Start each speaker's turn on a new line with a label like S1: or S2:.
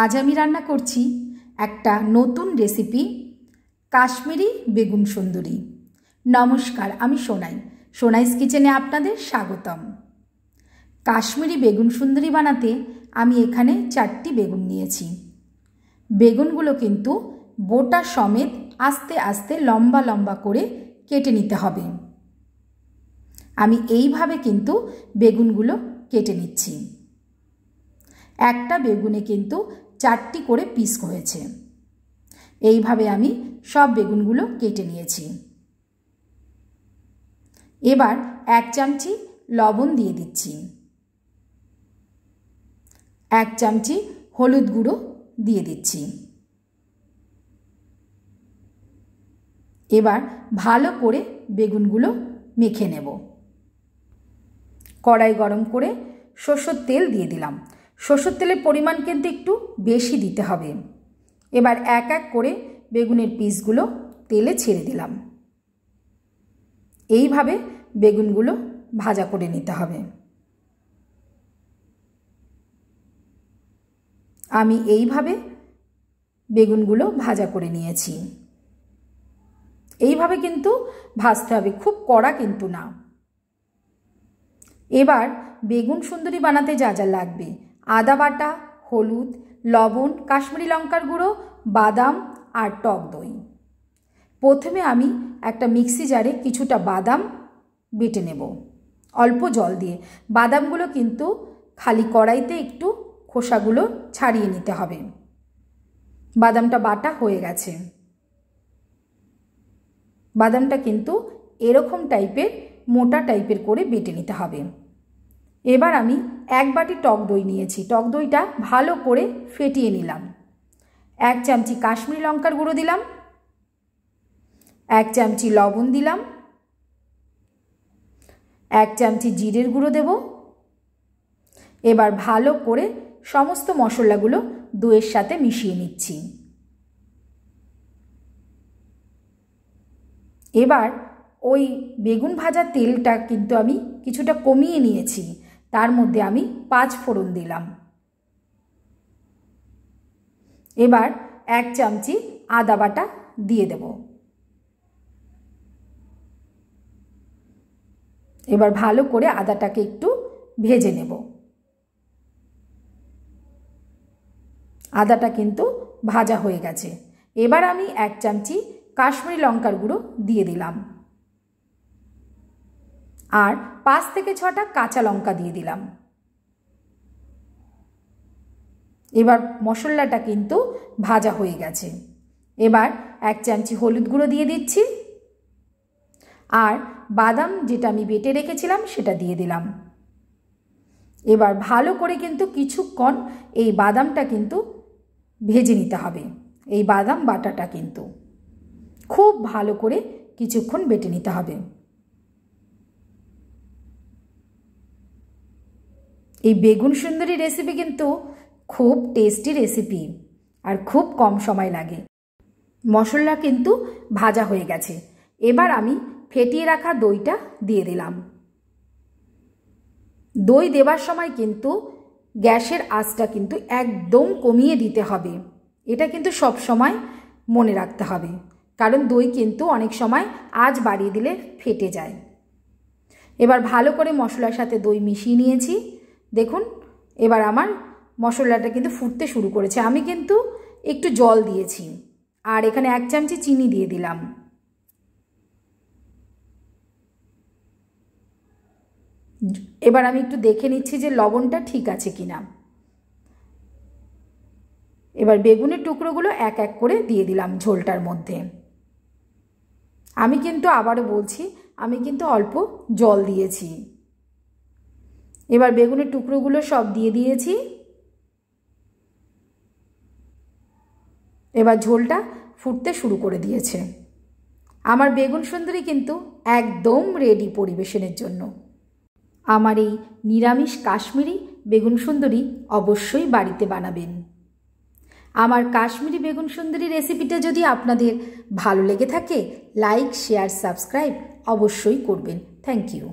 S1: আজ আমি রান্না করছি একটা নতুন রেসিপি কাশ্মীরি বেগুন সুন্দরী নমস্কার আমি সোনাই সোনাইস কিচেনে আপনাদের স্বাগতম কাশ্মীরি বেগুন সুন্দরী বানাতে আমি এখানে চারটি বেগুন নিয়েছি বেগুনগুলো কিন্তু বোটা সমেত আস্তে আস্তে লম্বা লম্বা করে কেটে নিতে হবে আমি এইভাবে কিন্তু বেগুনগুলো কেটে নিচ্ছি একটা বেগুনে কিন্তু চারটি করে পিস হয়েছে এইভাবে আমি সব বেগুনগুলো কেটে নিয়েছি এবার এক চামচি লবণ দিয়ে দিচ্ছি এক চামচি হলুদ গুঁড়ো দিয়ে দিচ্ছি এবার ভালো করে বেগুনগুলো মেখে নেব কড়াই গরম করে সর্ষের তেল দিয়ে দিলাম সর্ষের তেলের পরিমাণ কিন্তু একটু বেশি দিতে হবে এবার এক এক করে বেগুনের পিসগুলো তেলে ছেড়ে দিলাম এইভাবে বেগুনগুলো ভাজা করে নিতে হবে আমি এইভাবে বেগুনগুলো ভাজা করে নিয়েছি এইভাবে কিন্তু ভাজতে হবে খুব কড়া কিন্তু না এবার বেগুন সুন্দরী বানাতে যা যা লাগবে আদা বাটা হলুদ লবণ কাশ্মীরি লঙ্কার গুঁড়ো বাদাম আর টক দই প্রথমে আমি একটা মিক্সি জারে কিছুটা বাদাম বেটে নেব অল্প জল দিয়ে বাদামগুলো কিন্তু খালি কড়াইতে একটু খোসাগুলো ছাড়িয়ে নিতে হবে বাদামটা বাটা হয়ে গেছে বাদামটা কিন্তু এরকম টাইপের মোটা টাইপের করে বেটে নিতে হবে এবার আমি এক বাটি টক দই নিয়েছি টক দইটা ভালো করে ফেটিয়ে নিলাম এক চামচি কাশ্মীরি লঙ্কার গুঁড়ো দিলাম এক চামচি লবণ দিলাম এক চামচি জিরের গুঁড়ো দেব এবার ভালো করে সমস্ত মশলাগুলো দইয়ের সাথে মিশিয়ে নিচ্ছি এবার ওই বেগুন ভাজা তেলটা কিন্তু আমি কিছুটা কমিয়ে নিয়েছি তার মধ্যে আমি পাঁচ ফোড়ন দিলাম এবার এক চামচি আদা বাটা দিয়ে দেব এবার ভালো করে আদাটাকে একটু ভেজে নেব আদাটা কিন্তু ভাজা হয়ে গেছে এবার আমি এক চামচি কাশ্মীরি লঙ্কার গুঁড়ো দিয়ে দিলাম আর পাঁচ থেকে ছটা কাঁচা লঙ্কা দিয়ে দিলাম এবার মশলাটা কিন্তু ভাজা হয়ে গেছে এবার এক চামচি হলুদ গুঁড়ো দিয়ে দিচ্ছি আর বাদাম যেটা আমি বেটে রেখেছিলাম সেটা দিয়ে দিলাম এবার ভালো করে কিন্তু কিছুক্ষণ এই বাদামটা কিন্তু ভেজে নিতে হবে এই বাদাম বাটাটা কিন্তু খুব ভালো করে কিছুক্ষণ বেটে নিতে হবে এই বেগুন সুন্দরী রেসিপি কিন্তু খুব টেস্টি রেসিপি আর খুব কম সময় লাগে মশলা কিন্তু ভাজা হয়ে গেছে এবার আমি ফেটিয়ে রাখা দইটা দিয়ে দিলাম দই দেবার সময় কিন্তু গ্যাসের আঁচটা কিন্তু একদম কমিয়ে দিতে হবে এটা কিন্তু সব সময় মনে রাখতে হবে কারণ দই কিন্তু অনেক সময় আজ বাড়িয়ে দিলে ফেটে যায় এবার ভালো করে মশলার সাথে দই মিশিয়ে নিয়েছি দেখুন এবার আমার মশলাটা কিন্তু ফুটতে শুরু করেছে আমি কিন্তু একটু জল দিয়েছি আর এখানে এক চামচি চিনি দিয়ে দিলাম এবার আমি একটু দেখে নিচ্ছি যে লবণটা ঠিক আছে কি না এবার বেগুনের টুকরোগুলো এক এক করে দিয়ে দিলাম ঝোলটার মধ্যে আমি কিন্তু আবারও বলছি আমি কিন্তু অল্প জল দিয়েছি এবার বেগুনের টুকরোগুলো সব দিয়ে দিয়েছি এবার ঝোলটা ফুটতে শুরু করে দিয়েছে আমার বেগুন সুন্দরী কিন্তু একদম রেডি পরিবেশনের জন্য আমার এই নিরামিষ কাশ্মীরি বেগুন সুন্দরী অবশ্যই বাড়িতে বানাবেন আমার কাশ্মীরি বেগুন সুন্দরী রেসিপিটা যদি আপনাদের ভালো লেগে থাকে লাইক শেয়ার সাবস্ক্রাইব অবশ্যই করবেন থ্যাংক ইউ